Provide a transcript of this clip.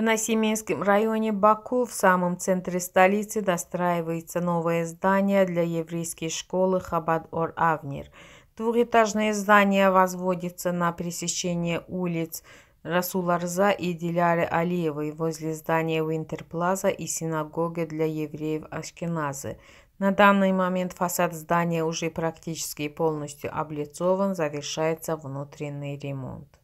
В Насиминском районе Баку, в самом центре столицы, достраивается новое здание для еврейской школы Хабад-Ор-Авнир. Двухэтажное здание возводится на пересечении улиц Расул Арза и Диляры Алиевой возле здания Винтерплаза и синагоги для евреев Ашкеназы. На данный момент фасад здания уже практически полностью облицован, завершается внутренний ремонт.